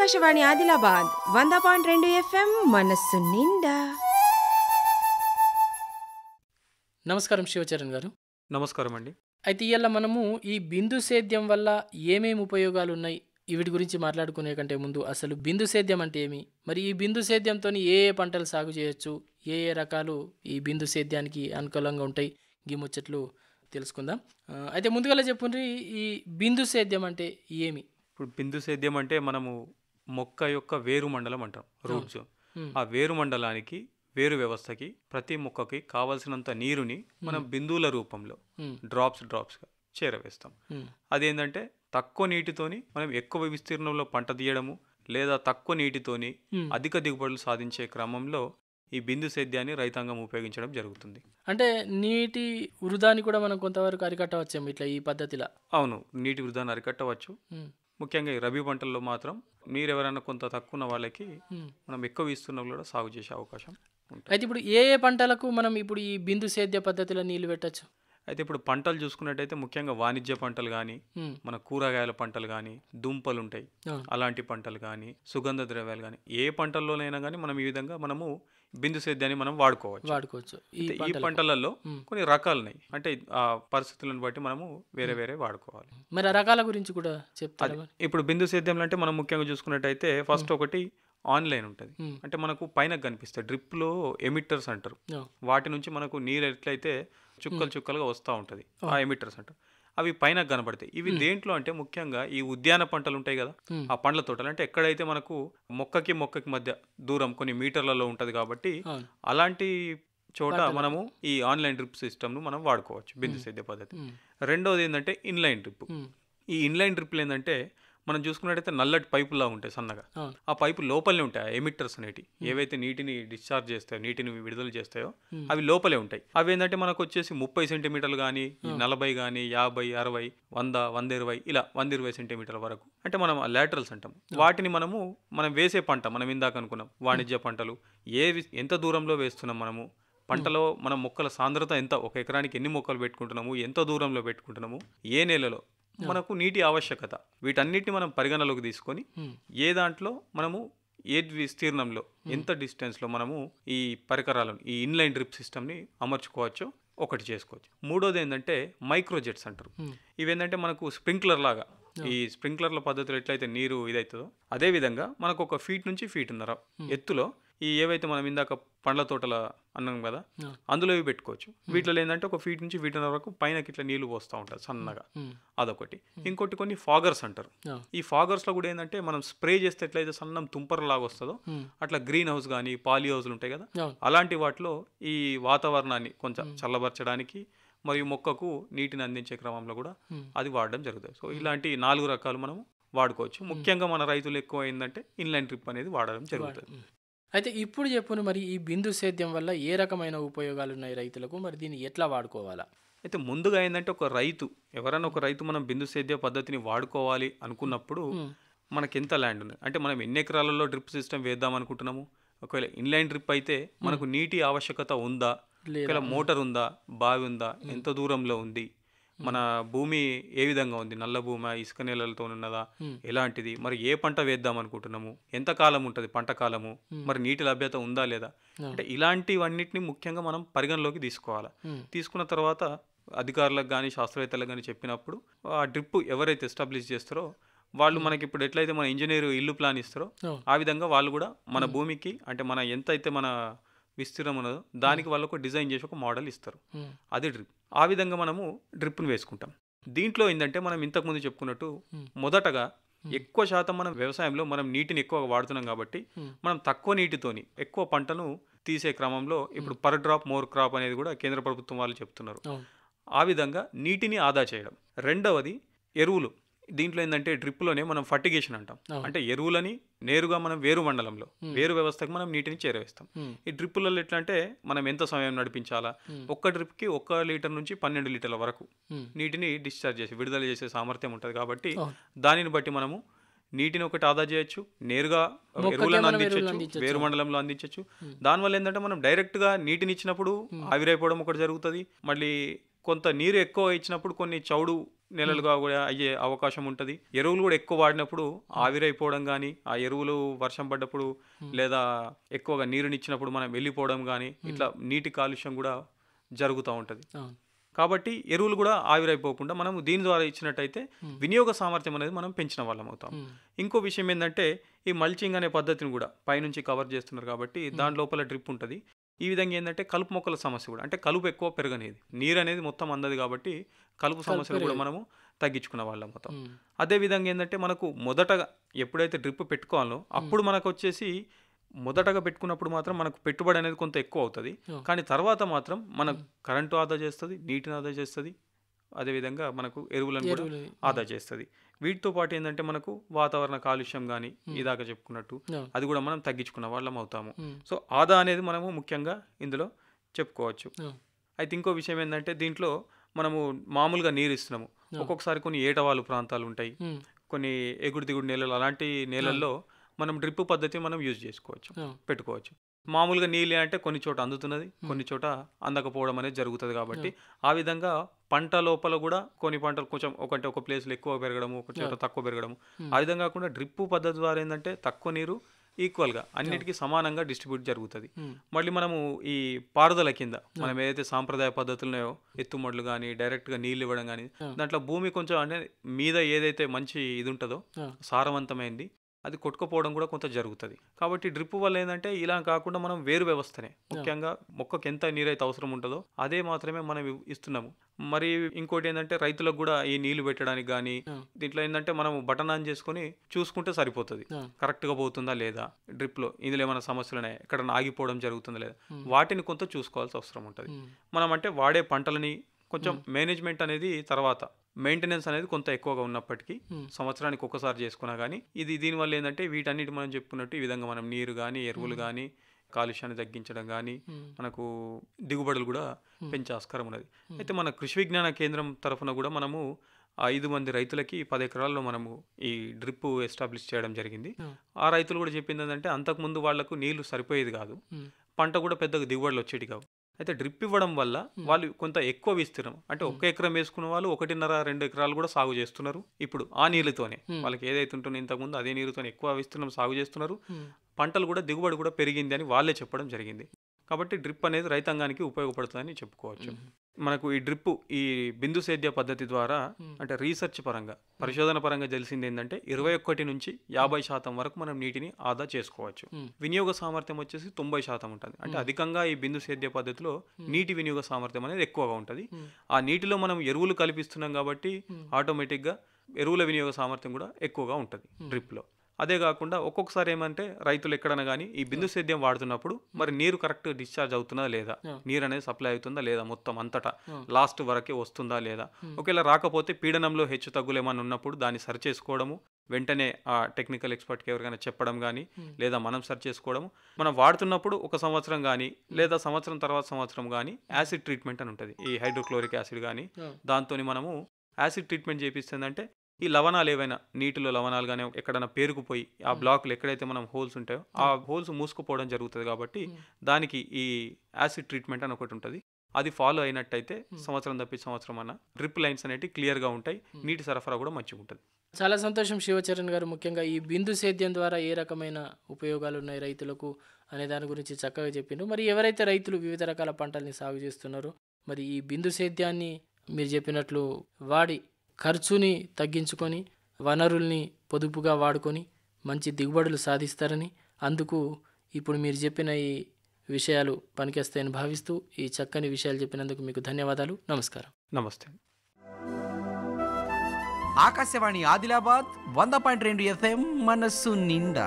ఆకాశవాణి ఆదిలాబాద్ వంద పాయింట్ రెండు ఎఫ్ఎం మనస్సు నిండా నమస్కారం శివచరణ్ గారు నమస్కారం అండి అయితే ఇవాళ మనము ఈ బిందు సేద్యం వల్ల ఏమేమి ఉపయోగాలు ఉన్నాయి వీటి గురించి మాట్లాడుకునే కంటే ముందు అసలు బిందు సేద్యం అంటే ఏమి మరి ఈ బిందు సేద్యంతో ఏ ఏ పంటలు సాగు చేయొచ్చు ఏ ఏ రకాలు ఈ బిందు సేద్యానికి అనుకూలంగా ఉంటాయి గిమ్ముచ్చట్లు ముచ్చట్లు తెలుసుకుందాం అయితే ముందుగా చెప్పుండ్రి ఈ బిందు సేద్యం అంటే ఏమి ఇప్పుడు బిందు సేద్యం అంటే మనము మొక్క యొక్క వేరు మండలం అంటాం జోన్ ఆ వేరు మండలానికి వేరు వ్యవస్థకి ప్రతి మొక్కకి కావలసినంత నీరుని మనం బిందువుల రూపంలో డ్రాప్స్ డ్రాప్స్గా చేరవేస్తాం అదేంటంటే తక్కువ నీటితోని మనం ఎక్కువ విస్తీర్ణంలో పంట తీయడము లేదా తక్కువ నీటితోని అధిక దిగుబడులు సాధించే క్రమంలో ఈ బిందు సేద్యాన్ని రైతాంగం ఉపయోగించడం జరుగుతుంది అంటే నీటి వృధాని కూడా మనం కొంతవరకు అరికట్టవచ్చు ఇట్లా ఈ పద్ధతిలో అవును నీటి వృధాన్ని అరికట్టవచ్చు ముఖ్యంగా ఈ రబీ పంటల్లో మాత్రం మీరు ఎవరైనా కొంత తక్కువ ఉన్న వాళ్ళకి మనం ఎక్కువ ఇస్తున్నా కూడా సాగు చేసే అవకాశం అయితే ఇప్పుడు ఏ ఏ పంటలకు మనం ఇప్పుడు ఈ బిందు సేద్య పద్ధతిలో నీళ్లు పెట్టచ్చు అయితే ఇప్పుడు పంటలు చూసుకున్నట్టయితే ముఖ్యంగా వాణిజ్య పంటలు కానీ మన కూరగాయల పంటలు కానీ దుంపలు ఉంటాయి అలాంటి పంటలు కానీ సుగంధ ద్రవ్యాలు కానీ ఏ పంటల్లోనైనా కానీ మనం ఈ విధంగా మనము బిందు సేద్యాన్ని మనం వాడుకోవచ్చు వాడుకోవచ్చు ఈ పంటలలో కొన్ని రకాలు ఉన్నాయి అంటే ఆ పరిస్థితులను బట్టి మనము వేరే వేరే వాడుకోవాలి మరి రకాల గురించి కూడా చెప్తారు ఇప్పుడు బిందు సేద్యం అంటే మనం ముఖ్యంగా చూసుకున్నట్టయితే ఫస్ట్ ఒకటి ఆన్లైన్ ఉంటుంది అంటే మనకు పైన కనిపిస్తాయి డ్రిప్లో ఎమిటర్స్ అంటారు వాటి నుంచి మనకు నీరు ఎట్లయితే చుక్కలు చుక్కలుగా వస్తూ ఉంటుంది ఆ ఎమిటర్స్ అంటారు అవి పైన కనబడతాయి ఇవి దేంట్లో అంటే ముఖ్యంగా ఈ ఉద్యాన పంటలు ఉంటాయి కదా ఆ పండ్ల తోటలు అంటే ఎక్కడైతే మనకు మొక్కకి మొక్కకి మధ్య దూరం కొన్ని మీటర్లలో ఉంటుంది కాబట్టి అలాంటి చోట మనము ఈ ఆన్లైన్ డ్రిప్ సిస్టమ్ను మనం వాడుకోవచ్చు బిందు సేద్య పద్ధతి రెండోది ఏంటంటే ఇన్లైన్ డ్రిప్ ఈ ఇన్లైన్ డ్రిప్లు ఏంటంటే మనం చూసుకున్నట్టయితే నల్లటి పైపులా ఉంటాయి సన్నగా ఆ పైపు లోపలనే ఉంటాయి ఎమిటర్స్ అనేటి ఏవైతే నీటిని డిశ్చార్జ్ చేస్తాయో నీటిని విడుదల చేస్తాయో అవి లోపలే ఉంటాయి అవి ఏంటంటే మనకు వచ్చేసి ముప్పై సెంటీమీటర్లు కానీ నలభై కానీ యాభై అరవై వంద వంద ఇరవై ఇలా వంద ఇరవై సెంటీమీటర్ల వరకు అంటే మనం లాటరల్స్ అంటాం వాటిని మనము మనం వేసే పంట మనం ఇందాక అనుకున్నాం వాణిజ్య పంటలు ఏ ఎంత దూరంలో వేస్తున్నాం మనము పంటలో మనం మొక్కల సాంద్రత ఎంత ఒక ఎకరానికి ఎన్ని మొక్కలు పెట్టుకుంటున్నాము ఎంత దూరంలో పెట్టుకుంటున్నాము ఏ నెలలో మనకు నీటి ఆవశ్యకత వీటన్నిటిని మనం పరిగణలోకి తీసుకొని hmm. ఏ దాంట్లో మనము ఏ విస్తీర్ణంలో hmm. ఎంత డిస్టెన్స్లో మనము ఈ పరికరాలను ఈ ఇన్లైన్ డ్రిప్ సిస్టమ్ని అమర్చుకోవచ్చో ఒకటి చేసుకోవచ్చు మూడోది ఏంటంటే మైక్రోజెట్స్ అంటారు hmm. ఇవేంటంటే మనకు స్ప్రింక్లర్ లాగా ఈ స్ప్రింక్లర్ల పద్ధతులు ఎట్లయితే నీరు ఇదైతుందో అదేవిధంగా మనకు ఒక ఫీట్ నుంచి ఫీట్ ఫీట్న్నర ఎత్తులో ఈ ఏవైతే మనం ఇందాక పండ్ల తోటల అన్నం కదా అందులో ఇవి పెట్టుకోవచ్చు వీటిలో ఏంటంటే ఒక ఫీట్ నుంచి ఫీట్న్నర వరకు పైన ఇట్లా నీళ్ళు పోస్తూ ఉంటారు సన్నగా అదొకటి ఇంకోటి కొన్ని ఫాగర్స్ అంటారు ఈ ఫాగర్స్లో కూడా ఏంటంటే మనం స్ప్రే చేస్తే ఎట్లయితే సన్నం తుంపర లాగా వస్తుందో అట్లా గ్రీన్ హౌస్ కానీ పాలీ హౌస్లు ఉంటాయి కదా అలాంటి వాటిలో ఈ వాతావరణాన్ని కొంచెం చల్లబరచడానికి మరియు మొక్కకు నీటిని అందించే క్రమంలో కూడా అది వాడడం జరుగుతుంది సో ఇలాంటి నాలుగు రకాలు మనము వాడుకోవచ్చు ముఖ్యంగా మన రైతులు ఎక్కువ ఏంటంటే ఇన్లైన్ ట్రిప్ అనేది వాడడం జరుగుతుంది అయితే ఇప్పుడు చెప్పును మరి ఈ బిందు సేద్యం వల్ల ఏ రకమైన ఉపయోగాలు ఉన్నాయి రైతులకు మరి దీన్ని ఎట్లా వాడుకోవాలా అయితే ముందుగా ఏంటంటే ఒక రైతు ఎవరైనా ఒక రైతు మనం బిందు సేద్య పద్ధతిని వాడుకోవాలి అనుకున్నప్పుడు మనకి ఎంత ల్యాండ్ ఉంది అంటే మనం ఎన్ని ఎకరాలలో డ్రిప్ సిస్టమ్ వేద్దాం అనుకుంటున్నాము ఒకవేళ ఇన్లైన్ డ్రిప్ అయితే మనకు నీటి ఆవశ్యకత ఉందా ఒకవేళ మోటార్ ఉందా బావి ఉందా ఎంత దూరంలో ఉంది మన భూమి ఏ విధంగా ఉంది నల్ల భూమి ఇసుక నేలలతో ఉన్నదా ఎలాంటిది మరి ఏ పంట వేద్దాం అనుకుంటున్నాము ఎంత కాలం ఉంటుంది పంట కాలము మరి నీటి లభ్యత ఉందా లేదా అంటే ఇలాంటివన్నిటిని ముఖ్యంగా మనం పరిగణలోకి తీసుకోవాలి తీసుకున్న తర్వాత అధికారులకు కానీ శాస్త్రవేత్తలకు కానీ చెప్పినప్పుడు ఆ డ్రిప్ ఎవరైతే ఎస్టాబ్లిష్ చేస్తారో వాళ్ళు మనకి ఇప్పుడు ఎట్లయితే మన ఇంజనీర్ ఇల్లు ప్లాన్ ఇస్తారో ఆ విధంగా వాళ్ళు కూడా మన భూమికి అంటే మన ఎంతైతే మన విస్తీర్ణం దానికి వాళ్ళు ఒక డిజైన్ చేసి ఒక మోడల్ ఇస్తారు అది డ్రిప్ ఆ విధంగా మనము డ్రిప్ను వేసుకుంటాం దీంట్లో ఏంటంటే మనం ఇంతకుముందు చెప్పుకున్నట్టు మొదటగా ఎక్కువ శాతం మనం వ్యవసాయంలో మనం నీటిని ఎక్కువగా వాడుతున్నాం కాబట్టి మనం తక్కువ నీటితోని ఎక్కువ పంటను తీసే క్రమంలో ఇప్పుడు పర్ డ్రాప్ మోర్ క్రాప్ అనేది కూడా కేంద్ర ప్రభుత్వం వాళ్ళు చెప్తున్నారు ఆ విధంగా నీటిని ఆదా చేయడం రెండవది ఎరువులు దీంట్లో ఏంటంటే డ్రిప్లోనే మనం ఫర్టిగేషన్ అంటాం అంటే ఎరువులని నేరుగా మనం వేరు మండలంలో వేరు వ్యవస్థకు మనం నీటిని చేరవేస్తాం ఈ డ్రిప్పులలో ఎట్లా అంటే మనం ఎంత సమయం నడిపించాలా ఒక్క డ్రిప్కి ఒక్క లీటర్ నుంచి పన్నెండు లీటర్ల వరకు నీటిని డిశ్చార్జ్ చేసి విడుదల చేసే సామర్థ్యం ఉంటుంది కాబట్టి దానిని బట్టి మనము నీటిని ఒకటి ఆదా చేయొచ్చు నేరుగా ఎరువులను అందించవచ్చు వేరు మండలంలో అందించవచ్చు దానివల్ల ఏంటంటే మనం డైరెక్ట్గా నీటిని ఇచ్చినప్పుడు ఆవిరైపోవడం ఒకటి జరుగుతుంది మళ్ళీ కొంత నీరు ఎక్కువ ఇచ్చినప్పుడు కొన్ని చౌడు నెలలుగా కూడా అయ్యే అవకాశం ఉంటుంది ఎరువులు కూడా ఎక్కువ వాడినప్పుడు ఆవిరైపోవడం కానీ ఆ ఎరువులు వర్షం పడ్డప్పుడు లేదా ఎక్కువగా నీరునిచ్చినప్పుడు మనం వెళ్ళిపోవడం కానీ ఇట్లా నీటి కాలుష్యం కూడా జరుగుతూ ఉంటుంది కాబట్టి ఎరువులు కూడా ఆవిరైపోకుండా మనం దీని ద్వారా ఇచ్చినట్టయితే వినియోగ సామర్థ్యం అనేది మనం పెంచిన వాళ్ళం అవుతాం ఇంకో విషయం ఏంటంటే ఈ మల్చింగ్ అనే పద్ధతిని కూడా పైనుంచి కవర్ చేస్తున్నారు కాబట్టి దాని లోపల డ్రిప్ ఉంటుంది ఈ విధంగా ఏంటంటే కలుపు మొక్కల సమస్య కూడా అంటే కలుపు ఎక్కువ పెరగనేది నీరు అనేది మొత్తం అందదు కాబట్టి కలుపు సమస్యలు కూడా మనము తగ్గించుకున్న వాళ్ళం మొత్తం అదేవిధంగా ఏంటంటే మనకు మొదటగా ఎప్పుడైతే డ్రిప్ పెట్టుకోవాలో అప్పుడు మనకు వచ్చేసి మొదటగా పెట్టుకున్నప్పుడు మాత్రం మనకు పెట్టుబడి అనేది కొంత ఎక్కువ అవుతుంది కానీ తర్వాత మాత్రం మనకు కరెంటు ఆదా చేస్తుంది నీటిని ఆదా చేస్తుంది అదేవిధంగా మనకు ఎరువులను కూడా ఆదా చేస్తుంది వీటితో పాటు ఏంటంటే మనకు వాతావరణ కాలుష్యం కానీ ఇదాకా hmm. చెప్పుకున్నట్టు అది కూడా మనం తగ్గించుకున్న వాళ్ళం అవుతాము hmm. సో ఆదా అనేది మనము ముఖ్యంగా ఇందులో చెప్పుకోవచ్చు అయితే ఇంకో విషయం ఏంటంటే దీంట్లో మనము మామూలుగా నీరు ఇస్తున్నాము ఒక్కొక్కసారి కొన్ని ఏటవాలు ప్రాంతాలు ఉంటాయి hmm. కొన్ని ఎగుడు దిగుడు నేలలు అలాంటి నేలల్లో మనం డ్రిప్ పద్ధతి మనం యూజ్ చేసుకోవచ్చు పెట్టుకోవచ్చు మామూలుగా నీళ్ళు అంటే కొన్ని చోట అందుతున్నది కొన్ని చోట అందకపోవడం అనేది జరుగుతుంది కాబట్టి ఆ విధంగా పంట లోపల కూడా కొన్ని పంటలు కొంచెం ఒకటి ఒక ప్లేస్లో ఎక్కువ పెరగడము ఒక చోట తక్కువ పెరగడము hmm. ఆ విధంగా కాకుండా డ్రిప్ పద్ధతి ద్వారా ఏంటంటే తక్కువ నీరు ఈక్వల్గా అన్నిటికీ సమానంగా డిస్ట్రిబ్యూట్ జరుగుతుంది hmm. మళ్ళీ మనము ఈ పారుదల కింద మనం ఏదైతే సాంప్రదాయ పద్ధతులున్నాయో ఎత్తుమడులు కానీ డైరెక్ట్గా నీళ్ళు ఇవ్వడం కానీ దాంట్లో భూమి కొంచెం అంటే మీద ఏదైతే మంచి ఇది ఉంటుందో సారవంతమైంది అది కొట్టుకుపోవడం కూడా కొంత జరుగుతుంది కాబట్టి డ్రిప్ వల్ల ఏంటంటే ఇలా కాకుండా మనం వేరు వ్యవస్థనే ముఖ్యంగా మొక్కకి ఎంత నీరైతే అవసరం ఉంటుందో అదే మాత్రమే మనం ఇస్తున్నాము మరి ఇంకోటి ఏంటంటే రైతులకు కూడా ఈ నీళ్లు పెట్టడానికి కానీ దీంట్లో ఏంటంటే మనం బటన్ ఆన్ చేసుకుని చూసుకుంటే సరిపోతుంది కరెక్ట్గా పోతుందా లేదా డ్రిప్లో ఇందులో ఏమైనా సమస్యలు ఉన్నాయి ఎక్కడ ఆగిపోవడం జరుగుతుందా లేదా వాటిని కొంత చూసుకోవాల్సిన అవసరం ఉంటుంది మనం అంటే వాడే పంటలని కొంచెం మేనేజ్మెంట్ అనేది తర్వాత మెయింటెనెన్స్ అనేది కొంత ఎక్కువగా ఉన్నప్పటికీ సంవత్సరానికి ఒక్కసారి చేసుకున్నా కానీ ఇది దీనివల్ల ఏంటంటే వీటన్నిటి మనం చెప్పుకున్నట్టు ఈ విధంగా మనం నీరు కానీ ఎరువులు కానీ కాలుష్యాన్ని తగ్గించడం కానీ మనకు దిగుబడులు కూడా పెంచే ఆస్కారం ఉన్నది అయితే మన కృషి విజ్ఞాన కేంద్రం తరఫున కూడా మనము ఐదు మంది రైతులకి పది ఎకరాల్లో మనము ఈ డ్రిప్ ఎస్టాబ్లిష్ చేయడం జరిగింది ఆ రైతులు కూడా చెప్పింది ఏంటంటే అంతకుముందు వాళ్లకు నీళ్లు సరిపోయేది కాదు పంట కూడా పెద్దగా దిగుబడులు వచ్చేటి కావు అయితే డ్రిప్ ఇవ్వడం వల్ల వాళ్ళు కొంత ఎక్కువ విస్తీర్ణం అంటే ఒక ఎకరం వేసుకున్న వాళ్ళు ఒకటిన్నర రెండు ఎకరాలు కూడా సాగు చేస్తున్నారు ఇప్పుడు ఆ నీళ్ళతోనే వాళ్ళకి ఏదైతే ఉంటుందో ఇంతకుముందు అదే నీరుతో ఎక్కువ విస్తీర్ణం సాగు చేస్తున్నారు పంటలు కూడా దిగుబడి కూడా పెరిగింది అని వాళ్ళే చెప్పడం జరిగింది కాబట్టి డ్రిప్ అనేది రైతాంగానికి ఉపయోగపడుతుందని చెప్పుకోవచ్చు మనకు ఈ డ్రిప్ ఈ బిందు సేద్య పద్ధతి ద్వారా అంటే రీసెర్చ్ పరంగా పరిశోధన పరంగా తెలిసింది ఏంటంటే ఇరవై ఒకటి నుంచి యాభై శాతం వరకు మనం నీటిని ఆదా చేసుకోవచ్చు వినియోగ సామర్థ్యం వచ్చేసి తొంభై శాతం ఉంటుంది అంటే అధికంగా ఈ బిందు సేద్య పద్ధతిలో నీటి వినియోగ సామర్థ్యం అనేది ఎక్కువగా ఉంటుంది ఆ నీటిలో మనం ఎరువులు కల్పిస్తున్నాం కాబట్టి ఆటోమేటిక్గా ఎరువుల వినియోగ సామర్థ్యం కూడా ఎక్కువగా ఉంటుంది డ్రిప్లో అదే కాకుండా ఒక్కొక్కసారి ఏమంటే రైతులు ఎక్కడైనా కానీ ఈ బిందు సేద్యం వాడుతున్నప్పుడు మరి నీరు కరెక్ట్ డిశ్చార్జ్ అవుతుందా లేదా నీరు అనేది సప్లై అవుతుందా లేదా మొత్తం అంతటా లాస్ట్ వరకే వస్తుందా లేదా ఒకవేళ రాకపోతే పీడనంలో హెచ్చు తగ్గులు ఏమైనా ఉన్నప్పుడు దాన్ని సరి చేసుకోవడము వెంటనే ఆ టెక్నికల్ ఎక్స్పర్ట్కి ఎవరికైనా చెప్పడం కానీ లేదా మనం సెర్చ్ చేసుకోవడం మనం వాడుతున్నప్పుడు ఒక సంవత్సరం కానీ లేదా సంవత్సరం తర్వాత సంవత్సరం కానీ యాసిడ్ ట్రీట్మెంట్ అని ఉంటుంది ఈ హైడ్రోక్లోరిక్ యాసిడ్ కానీ దాంతో మనము యాసిడ్ ట్రీట్మెంట్ చేపిస్తుందంటే ఈ లవణాలు ఏవైనా నీటిలో లవణాలు కానీ ఎక్కడైనా పేరుకుపోయి ఆ బ్లాక్లు ఎక్కడైతే మనం హోల్స్ ఉంటాయో ఆ హోల్స్ మూసుకుపోవడం జరుగుతుంది కాబట్టి దానికి ఈ యాసిడ్ ట్రీట్మెంట్ అని ఒకటి ఉంటుంది అది ఫాలో అయినట్టయితే సంవత్సరం తప్పి సంవత్సరం అన్న డ్రిప్ లైన్స్ అనేవి క్లియర్గా ఉంటాయి నీటి సరఫరా కూడా మంచిగా ఉంటుంది చాలా సంతోషం శివచరణ్ గారు ముఖ్యంగా ఈ బిందు సేద్యం ద్వారా ఏ రకమైన ఉపయోగాలు ఉన్నాయి రైతులకు అనే దాని గురించి చక్కగా చెప్పిండ్రు మరి ఎవరైతే రైతులు వివిధ రకాల పంటల్ని సాగు చేస్తున్నారో మరి ఈ బిందు సేద్యాన్ని మీరు చెప్పినట్లు వాడి ఖర్చుని తగ్గించుకొని వనరుల్ని పొదుపుగా వాడుకొని మంచి దిగుబడులు సాధిస్తారని అందుకు ఇప్పుడు మీరు చెప్పిన ఈ విషయాలు పనికేస్తాయని భావిస్తూ ఈ చక్కని విషయాలు చెప్పినందుకు మీకు ధన్యవాదాలు నమస్కారం నమస్తే ఆకాశవాణి ఆదిలాబాద్ వంద పాయింట్ రెండు ఎఫ్ఎం మనస్సు నిండా